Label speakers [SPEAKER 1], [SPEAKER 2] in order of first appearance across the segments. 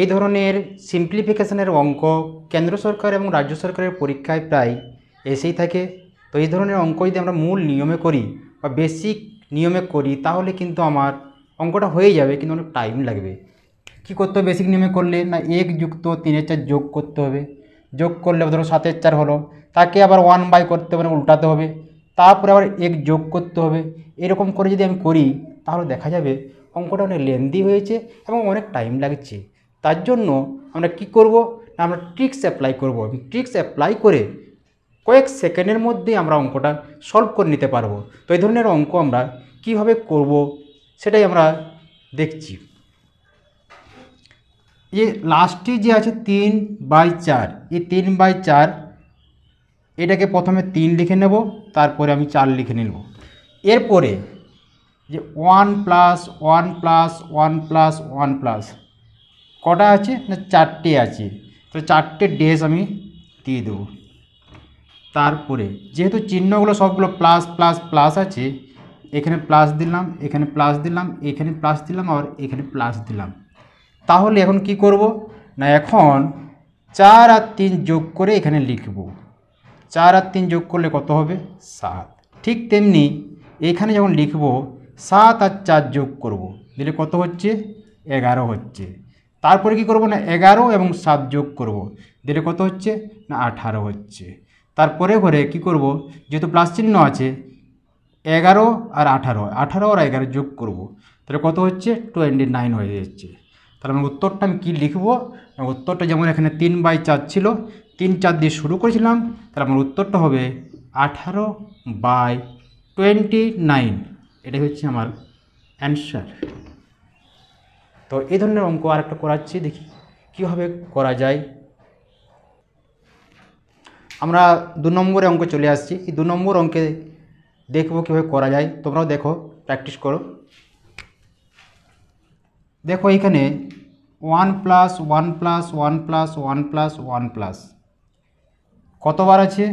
[SPEAKER 1] এই ধরনের সিম্পলিফিকেশানের অঙ্ক কেন্দ্র সরকার এবং রাজ্য সরকারের পরীক্ষায় প্রায় এসেই থাকে তো এই ধরনের অঙ্ক যদি আমরা মূল নিয়মে করি বা বেসিক নিয়মে করি তাহলে কিন্তু আমার অঙ্কটা হয়ে যাবে কিন্তু অনেক টাইম লাগবে কি করতে হবে বেসিক নিয়মে করলে না এক যুক্ত তিনের চার যোগ করতে হবে যোগ করলে ধরো সাতের চার হলো তাকে আবার ওয়ান বাই করতে হবে উল্টাতে হবে তারপরে আবার এক যোগ করতে হবে এরকম করে যদি আমি করি তাহলে দেখা যাবে অঙ্কটা অনেক লেন্দি হয়েছে এবং অনেক টাইম লাগছে তার জন্য আমরা কি করব না আমরা ট্রিক্স অ্যাপ্লাই করব ট্রিক্স অ্যাপ্লাই করে কয়েক সেকেন্ডের মধ্যেই আমরা অঙ্কটা সলভ করে নিতে পারবো তো এই ধরনের অঙ্ক আমরা কিভাবে করব সেটাই আমরা দেখছি যে লাস্টটি যে আছে তিন বাই চার এই তিন বাই চার এটাকে প্রথমে তিন লিখে নেব তারপরে আমি চার লিখে নেব এরপরে যে one plus one plus one plus one plus কটা আছে না চারটে আছে তো চারটে ড্যাশ আমি দিয়ে দেবো তারপরে যেহেতু চিহ্নগুলো সবগুলো প্লাস প্লাস প্লাস আছে এখানে প্লাস দিলাম এখানে প্লাস দিলাম এখানে প্লাস দিলাম আর এখানে প্লাস দিলাম তাহলে এখন কি করব না এখন চার আর তিন যোগ করে এখানে লিখব চার আর তিন যোগ করলে কত হবে সাত ঠিক তেমনি এখানে যখন লিখব সাত আর চার যোগ করব দিলে কত হচ্ছে এগারো হচ্ছে তারপরে কি করব না এগারো এবং সাত যোগ করব দেড়ে কত হচ্ছে না আঠারো হচ্ছে তারপরে ঘরে কি করব যেহেতু প্লাস চিহ্ন আছে এগারো আর আঠারো আঠারো আর এগারো যোগ করব তাহলে কত হচ্ছে টোয়েন্টি নাইন হয়ে যাচ্ছে তাহলে আমার উত্তরটা আমি কী লিখব উত্তরটা যেমন এখানে তিন বাই চার ছিল তিন চার দিয়ে শুরু করেছিলাম তাহলে আমার উত্তরটা হবে আঠারো বাই টোয়েন্টি নাইন এটাই হচ্ছে আমার অ্যান্সার তো এই ধরনের অঙ্ক আর একটা করাচ্ছি দেখি কীভাবে করা যায় আমরা দু নম্বরে অঙ্ক চলে আসছি এই দু নম্বর অঙ্কে দেখব কীভাবে করা যায় তোমরাও দেখো প্র্যাকটিস করো দেখো এখানে one plus one plus one plus one plus one plus কতবার আছে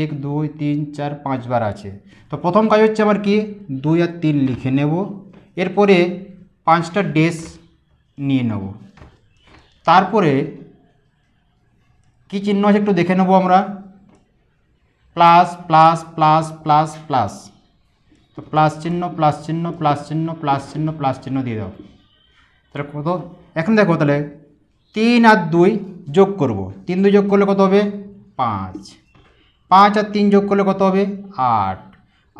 [SPEAKER 1] এক দুই তিন চার পাঁচবার আছে তো প্রথম কাজ হচ্ছে আমার কি দুই আর তিন লিখে নেব এরপরে পাঁচটা ডেস নিয়ে নেব তারপরে কি চিহ্ন আছে একটু দেখে নেব আমরা plus plus plus plus plus তো প্লাস চিহ্ন প্লাস চিহ্ন প্লাস চিহ্ন প্লাস চিহ্ন প্লাস চিহ্ন দিয়ে দাও তাহলে কত এখন দেখো তাহলে তিন আর দুই যোগ করব তিন দুই যোগ করলে কত হবে পাঁচ পাঁচ আর তিন যোগ করলে কত হবে আট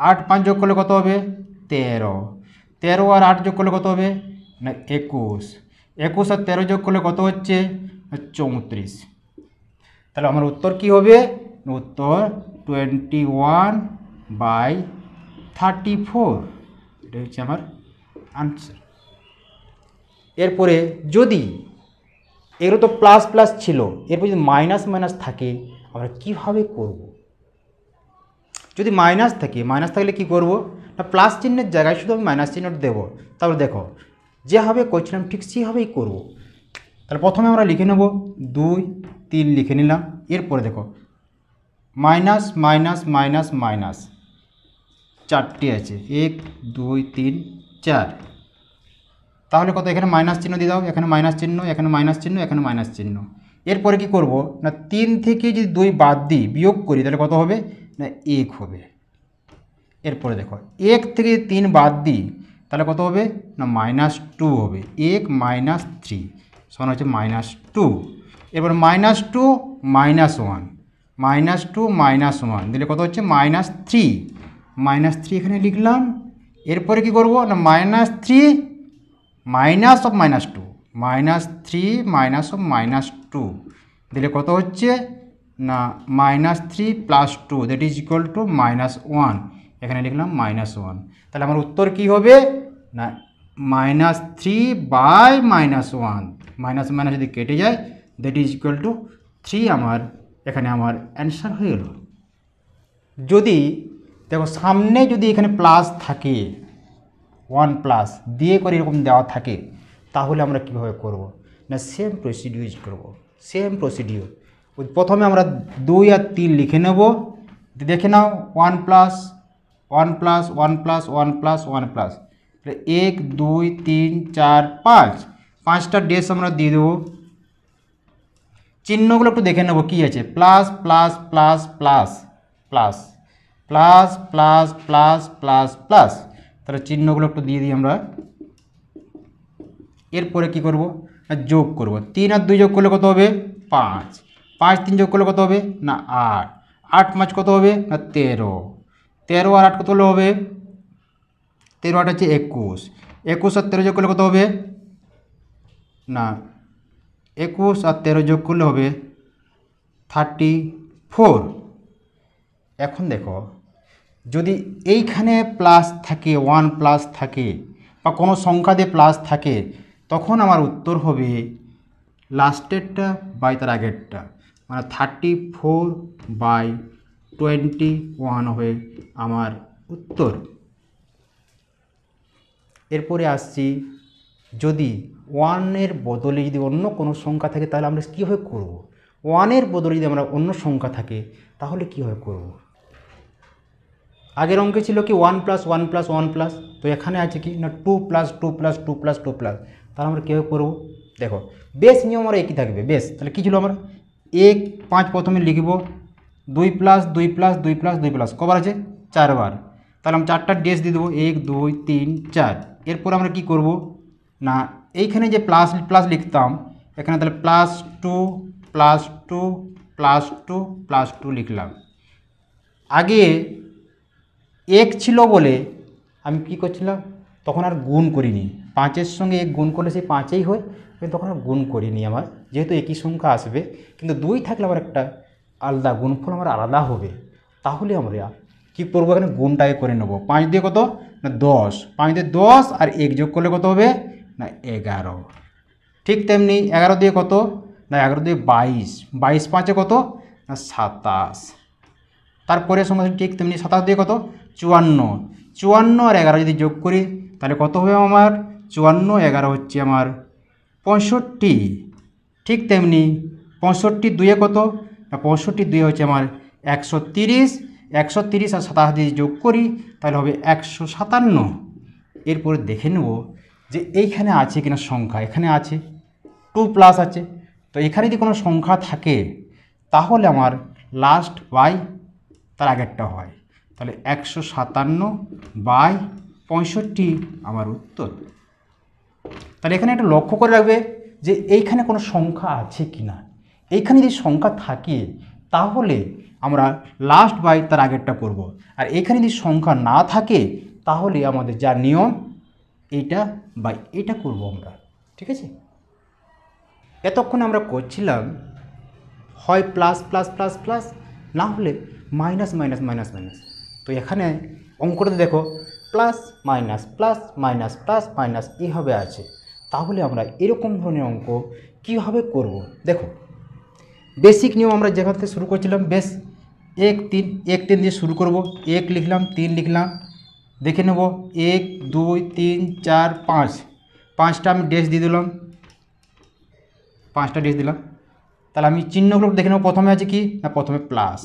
[SPEAKER 1] আট পাঁচ যোগ করলে কত হবে তেরো তেরো আর আট যোগ করলে কত হবে না একুশ একুশ আর তেরো যোগ করলে কত হচ্ছে চৌত্রিশ তাহলে আমার উত্তর কি হবে উত্তর twenty one by thirty four এটা হচ্ছে আমার আনসার এরপরে যদি এগুলো তো প্লাস প্লাস ছিল এরপর যদি মাইনাস মাইনাস থাকে আমরা কিভাবে করব যদি মাইনাস থাকে মাইনাস থাকলে কি করব না প্লাস চিহ্নের জায়গায় শুধু আমি মাইনাস চিহ্নটা দেবো তাহলে দেখো যে হবে করছিলাম ঠিক সেভাবেই করব তাহলে প্রথমে আমরা লিখে নেব দুই তিন লিখে নিলাম এরপরে দেখো মাইনাস মাইনাস মাইনাস মাইনাস চারটি আছে এক দুই তিন চার তাহলে কত এখানে মাইনাস চিহ্ন দিয়ে দাও এখানে মাইনাস চিহ্ন এখানে মাইনাস চিহ্ন এখানে মাইনাস চিহ্ন এরপরে কি করব না তিন থেকে যদি দুই বাদ দিই বিয়োগ করি তাহলে কত হবে না এক হবে এরপরে দেখো এক থেকে তিন বাদ দিই তাহলে কত হবে না মাইনাস টু হবে এক মাইনাস থ্রি সমান হচ্ছে মাইনাস টু এরপর minus two minus one minus two minus one দিলে কত হচ্ছে মাইনাস থ্রি মাইনাস থ্রি এখানে লিখলাম এরপরে কি করব না minus three minus of minus two minus three minus of minus two দিলে কত হচ্ছে না minus three plus two that is equal to minus one এখানে লিখলাম মাইনাস ওয়ান তাহলে আমার উত্তর কি হবে না minus three by minus one minus minus যদি কেটে যায় that is equal to three আমার এখানে আমার অ্যান্সার হয়ে গেল যদি দেখো সামনে যদি এখানে প্লাস থাকে ওয়ান প্লাস দিয়ে করে এরকম দেওয়া থাকে তাহলে আমরা কীভাবে করব না সেম প্রসিডিউর ইউজ করব সেম প্রসিডিউর প্রথমে আমরা দুই আর তিন লিখে নেব দেখে নাও one plus one plus one plus one plus one plus এক দুই তিন চার পাঁচ পাঁচটা ড্রেস আমরা দিয়ে দেবো চিহ্নগুলো একটু দেখে নেবো কী আছে plus plus plus plus plus plus plus plus plus plus তাহলে চিহ্নগুলো একটু দিয়ে দিই আমরা এরপরে কি করব যোগ করব তিন আর দুই যোগ করলে কত হবে পাঁচ পাঁচ তিন যোগ করলে কত হবে না আট আট পাঁচ কত হবে না তেরো তেরো আর আট কত হলে হবে তেরো আট হচ্ছে একুশ একুশ আর তেরো যোগ করলে কত হবে না একুশ আর তেরো যোগ করলে হবে থার্টি ফোর এখন দেখো যদি এইখানে প্লাস থাকে ওয়ান প্লাস থাকে বা কোনো সংখ্যা দিয়ে প্লাস থাকে তখন আমার উত্তর হবে লাস্টেরটা বাই তার আগেরটা মানে thirty four by twenty one হয়ে আমার উত্তর এরপরে আসছি যদি ওয়ানের বদলে যদি অন্য কোনো সংখ্যা থাকে তাহলে আমরা কীভাবে করব। ওয়ানের বদলে যদি আমরা অন্য সংখ্যা থাকে তাহলে কীভাবে করব। আগের অঙ্কে ছিল কি one plus one plus one plus তো এখানে আছে কি না two plus two plus two plus two plus তাহলে আমরা কীভাবে করবো দেখো বেশ নিয়ম আমরা একই থাকবে বেশ তাহলে কী ছিল আমরা এক পাঁচ প্রথমে লিখব দুই প্লাস দুই প্লাস দুই প্লাস দুই প্লাস কবার আছে চারবার তাহলে আমি চারটা ড্রেস দিয়ে দেবো এক দুই তিন চার এরপর আমরা কি করব না এইখানে যে প্লাস প্লাস লিখতাম এখানে তাহলে plus two plus two plus two plus two লিখলাম আগে এক ছিল বলে আমি কি করছিলাম তখন আর গুণ করিনি পাঁচের সঙ্গে এক গুণ করলে সেই পাঁচেই হয় কিন্তু তখন আর গুণ করিনি আমার যেহেতু একই সংখ্যা আসবে কিন্তু দুই থাকলে আমার একটা আলাদা গুণফল আমার আলাদা হবে তাহলে আমরা কী করবো এখানে গুণটাকে করে নেবো পাঁচ দিয়ে কত না দশ পাঁচ দিয়ে দশ আর এক যোগ করলে কত হবে না এগারো ঠিক তেমনি এগারো দিয়ে কত না এগারো দিয়ে বাইশ বাইশ পাঁচে কত না সাতাশ তারপরে সমস্যা ঠিক তেমনি সাতাশ দিয়ে কত চুয়ান্ন চুয়ান্ন আর এগারো যদি যোগ করি তাহলে কত হবে আমার চুয়ান্ন এগারো হচ্ছে আমার পঁয়ষট্টি ঠিক তেমনি পঁয়ষট্টি দুয়ে কত পঁয়ষট্টি দুয়ে হচ্ছে আমার একশো তিরিশ একশো তিরিশ আর সাতাশ যদি যোগ করি তাহলে হবে একশো সাতান্ন এরপরে দেখে নেব যে এইখানে আছে কিনা সংখ্যা এখানে আছে টু প্লাস আছে তো এখানে যদি কোনো সংখ্যা থাকে তাহলে আমার লাস্ট বাই তার আগেরটা হয় তাহলে একশো সাতান্ন বাই পঁয়ষট্টি আমার উত্তর তাহলে এখানে একটা লক্ষ্য করে রাখবে যে এইখানে কোনো সংখ্যা আছে কি না এইখানে যদি সংখ্যা থাকে তাহলে আমরা লাস্ট বাই তার আগেরটা করব। আর এখানে যদি সংখ্যা না থাকে তাহলে আমাদের যা নিয়ম এটা বা এটা করব আমরা ঠিক আছে এতক্ষণ আমরা করছিলাম হয় প্লাস প্লাস প্লাস প্লাস না হলে মাইনাস মাইনাস মাইনাস মাইনাস তো এখানে অঙ্কটাতে দেখো plus minus plus minus plus minus এইভাবে আছে তাহলে আমরা এরকম ধরনের অঙ্ক কীভাবে করব দেখো বেসিক নিয়ম আমরা যেখান থেকে শুরু করছিলাম বেশ এক তিন এক তিন দিয়ে শুরু করব এক লিখলাম তিন লিখলাম দেখে নেব এক দুই তিন চার পাঁচ পাঁচটা আমি ড্রেস দিয়ে দিলাম পাঁচটা ড্রেস দিলাম তাহলে আমি চিহ্নগুলো দেখে নেব প্রথমে আছে কি না প্রথমে প্লাস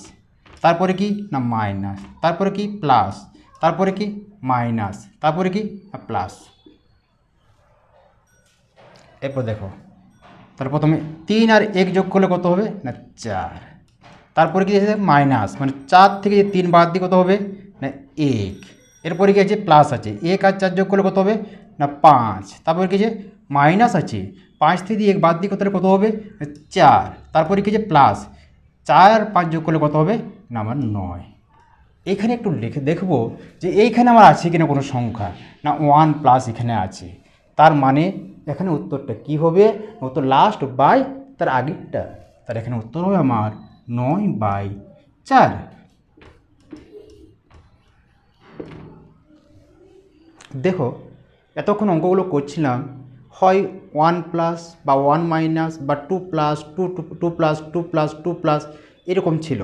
[SPEAKER 1] তারপরে কি না মাইনাস তারপরে কি প্লাস তারপরে কি মাইনাস তারপরে কি প্লাস এরপর দেখো তার প্রথমে তিন আর এক যোগ করলে কত হবে না চার তারপরে কি আছে মাইনাস মানে চার থেকে যে তিন বাদ দিয়ে কত হবে না এক এরপরে কি আছে প্লাস আছে এক আর চার যোগ করলে কত হবে না পাঁচ তারপরে কি আছে মাইনাস আছে পাঁচ থেকে এক বাদ দিয়ে কত কত হবে চার তারপরে কি আছে প্লাস চার আর পাঁচ যোগ করলে কত হবে না আমার নয় এখানে একটু লিখে দেখব যে এইখানে আমার আছে কিনা কোনো সংখ্যা না ওয়ান প্লাস এখানে আছে তার মানে এখানে উত্তরটা কি হবে উত্তর লাস্ট বাই তার আগেরটা তার এখানে উত্তর হবে আমার নয় বাই চার দেখো এতক্ষণ অঙ্কগুলো করছিলাম হয় ওয়ান প্লাস বা ওয়ান মাইনাস বা two plus two two two plus two plus two plus এরকম ছিল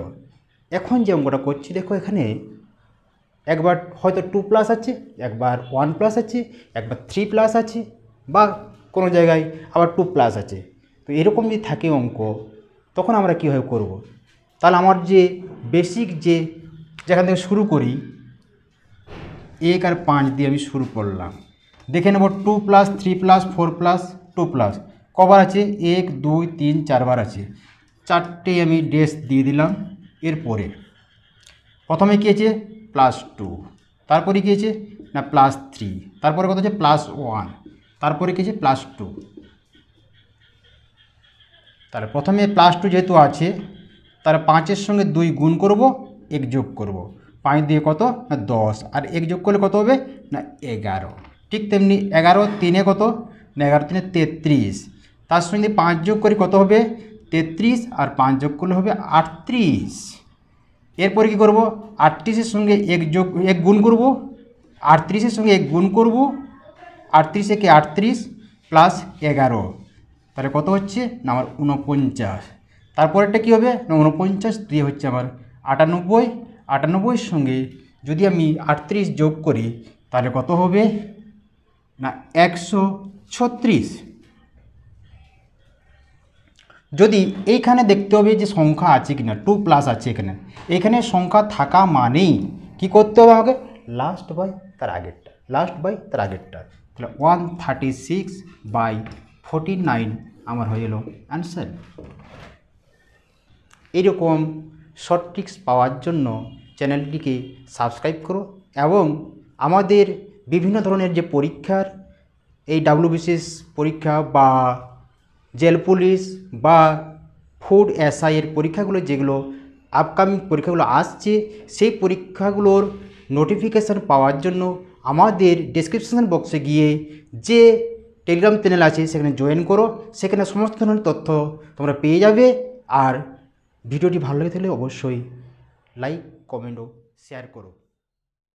[SPEAKER 1] এখন যে অঙ্কটা করছি দেখো এখানে একবার হয়তো টু প্লাস আছে একবার ওয়ান প্লাস আছে একবার থ্রি প্লাস আছে বা কোনো জায়গায় আবার টু প্লাস আছে তো এরকম যদি থাকে অঙ্ক তখন আমরা কীভাবে করব। তাহলে আমার যে বেসিক যে যেখান থেকে শুরু করি এক আর পাঁচ দিয়ে আমি শুরু করলাম দেখে নেব two plus three plus four plus two plus কবার আছে এক দুই তিন চারবার আছে চারটে আমি ড্রেস দিয়ে দিলাম এরপরে প্রথমে কী আছে প্লাস টু তারপরে কী আছে না প্লাস থ্রি তারপরে কত আছে প্লাস ওয়ান তারপরে কী আছে প্লাস টু তার প্রথমে প্লাস টু যেহেতু আছে তার পাঁচের সঙ্গে দুই গুণ করব এক যোগ করব। পাঁচ দিয়ে কত না দশ আর এক যোগ করলে কত হবে না এগারো ঠিক তেমনি এগারো তিনে কত না এগারো তিনে তেত্রিশ তার সঙ্গে পাঁচ যোগ করে কত হবে তেত্রিশ আর পাঁচ যোগ করলে হবে আটত্রিশ এরপর কী করবো আটত্রিশের সঙ্গে এক যোগ এক গুণ করবো আটত্রিশের সঙ্গে এক গুণ করবো আটত্রিশ একে আটত্রিশ প্লাস এগারো তাহলে কত হচ্ছে না আমার উনপঞ্চাশ তারপরেরটা কী হবে না উনপঞ্চাশ দিয়ে হচ্ছে আমার আটানব্বই আটানব্বইয়ের সঙ্গে যদি আমি আটত্রিশ যোগ করি তাহলে কত হবে না একশো ছত্রিশ যদি এইখানে দেখতে হবে যে সংখ্যা আছে কিনা টু প্লাস আছে এখানে এখানে সংখ্যা থাকা মানেই কি করতে হবে আমাকে লাস্ট বাই তার আগেরটা লাস্ট বাই তার আগেরটা তাহলে one thirty six by forty nine আমার হয়ে গেল অ্যান্সার এরকম শর্ট ট্রিক্স পাওয়ার জন্য চ্যানেলটিকে সাবস্ক্রাইব করো এবং আমাদের বিভিন্ন ধরনের যে পরীক্ষার এই ডাব্লিউবিসিএস পরীক্ষা বা জেল পুলিশ বা ফুড এসআইয়ের পরীক্ষাগুলো যেগুলো আপকামিং পরীক্ষাগুলো আসছে সেই পরীক্ষাগুলোর নোটিফিকেশান পাওয়ার জন্য আমাদের ডিসক্রিপশান বক্সে গিয়ে যে টেলিগ্রাম চ্যানেল আছে সেখানে জয়েন করো সেখানে সমস্ত ধরনের তথ্য তোমরা পেয়ে যাবে আর ভিডিওটি ভালো লেগে থাকলে অবশ্যই লাইক কমেন্ট ও শেয়ার করো